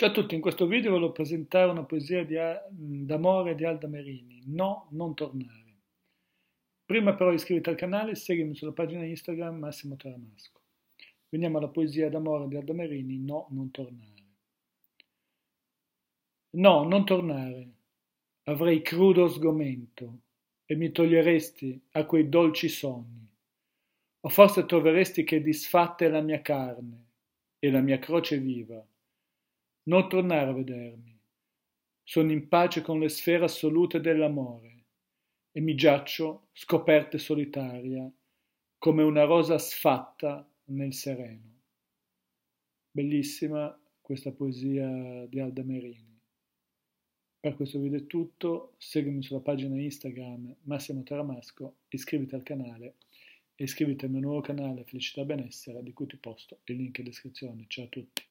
Ciao a tutti, in questo video voglio presentare una poesia d'amore di Alda Merini, No, non tornare. Prima però iscriviti al canale e seguimi sulla pagina Instagram Massimo Taramasco. Veniamo alla poesia d'amore di Alda Merini, No, non tornare. No, non tornare. Avrei crudo sgomento e mi toglieresti a quei dolci sogni. O forse troveresti che disfatta è la mia carne e la mia croce viva non tornare a vedermi. Sono in pace con le sfere assolute dell'amore e mi giaccio scoperta e solitaria come una rosa sfatta nel sereno. Bellissima questa poesia di Alda Merini. Per questo video è tutto, seguimi sulla pagina Instagram Massimo Taramasco, iscriviti al canale e iscriviti al mio nuovo canale Felicità Benessere di cui ti posto il link in descrizione. Ciao a tutti!